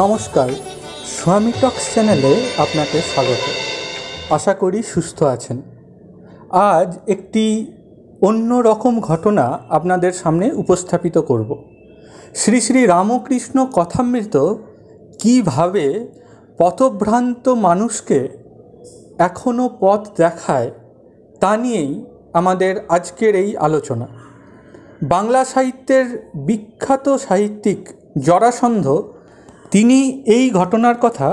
নমস্কার স্বামী টক্স চ্যানেলে আপনাকে স্বাগত আশা করি সুস্থ আছেন আজ একটি অন্য রকম ঘটনা আপনাদের সামনে উপস্থাপিত করব শ্রী শ্রী রামকৃষ্ণ কথামৃত কিভাবে পথভ্রান্ত মানুষকে এখনও পথ দেখায় তা নিয়েই আমাদের আজকের এই আলোচনা বাংলা সাহিত্যের বিখ্যাত সাহিত্যিক জরাসন্ধ তিনি এই ঘটনার কথা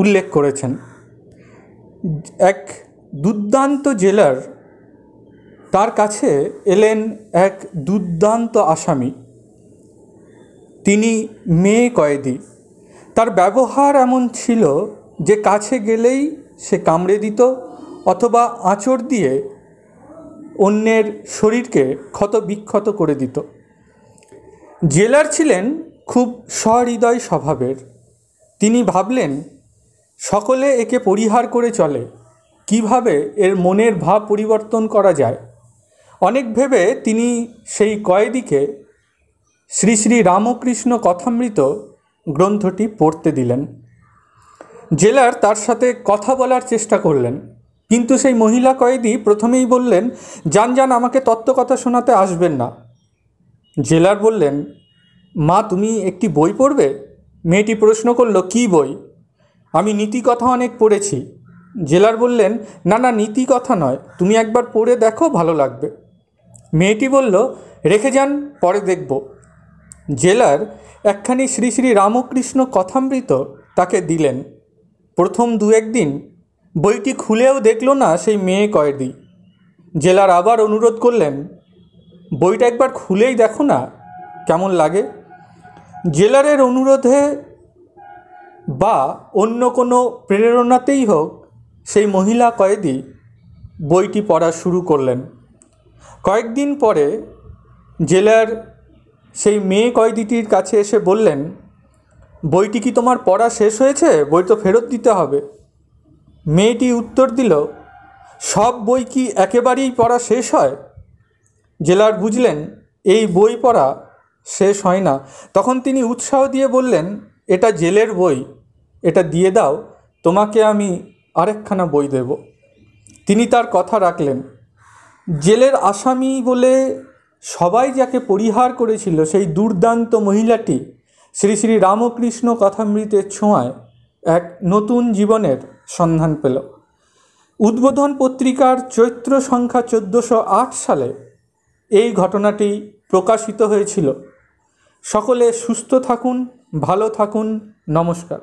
উল্লেখ করেছেন এক দুর্দান্ত জেলার তার কাছে এলেন এক দুর্দান্ত আসামি তিনি মেয়ে কয়েদি তার ব্যবহার এমন ছিল যে কাছে গেলেই সে কামড়ে দিত অথবা আঁচড় দিয়ে অন্যের শরীরকে ক্ষত বিক্ষত করে দিত জেলার ছিলেন খুব সহৃদয় স্বভাবের তিনি ভাবলেন সকলে একে পরিহার করে চলে কিভাবে এর মনের ভাব পরিবর্তন করা যায় অনেক ভেবে তিনি সেই কয়েদিকে শ্রী শ্রী রামকৃষ্ণ কথামৃত গ্রন্থটি পড়তে দিলেন জেলার তার সাথে কথা বলার চেষ্টা করলেন কিন্তু সেই মহিলা কয়েদি প্রথমেই বললেন যান যান আমাকে তত্ত্বকথা শোনাতে আসবেন না জেলার বললেন মা তুমি একটি বই পড়বে মেয়েটি প্রশ্ন করল কী বই আমি নীতিকথা অনেক পড়েছি জেলার বললেন না না নীতিকথা নয় তুমি একবার পড়ে দেখো ভালো লাগবে মেয়েটি বলল রেখে যান পরে দেখব জেলার একখানি শ্রী শ্রী রামকৃষ্ণ কথামৃত তাকে দিলেন প্রথম দু একদিন বইটি খুলেও দেখল না সেই মেয়ে কয়েদি জেলার আবার অনুরোধ করলেন বইটা একবার খুলেই দেখো না কেমন লাগে জেলারের অনুরোধে বা অন্য কোনো প্রেরণাতেই হোক সেই মহিলা কয়েদি বইটি পড়া শুরু করলেন কয়েকদিন পরে জেলার সেই মেয়ে কয়েদিটির কাছে এসে বললেন বইটি কি তোমার পড়া শেষ হয়েছে বই তো ফেরত দিতে হবে মেয়েটি উত্তর দিল সব বই কি একেবারেই পড়া শেষ হয় জেলার বুঝলেন এই বই পড়া শেষ হয় না তখন তিনি উৎসাহ দিয়ে বললেন এটা জেলের বই এটা দিয়ে দাও তোমাকে আমি আরেকখানা বই দেব তিনি তার কথা রাখলেন জেলের আসামি বলে সবাই যাকে পরিহার করেছিল সেই দুর্দান্ত মহিলাটি শ্রী শ্রী রামকৃষ্ণ কথামৃতের ছোঁয়ায় এক নতুন জীবনের সন্ধান পেল উদ্বোধন পত্রিকার চৈত্র সংখ্যা চোদ্দোশো সালে এই ঘটনাটি প্রকাশিত হয়েছিল সকলে সুস্থ থাকুন ভালো থাকুন নমস্কার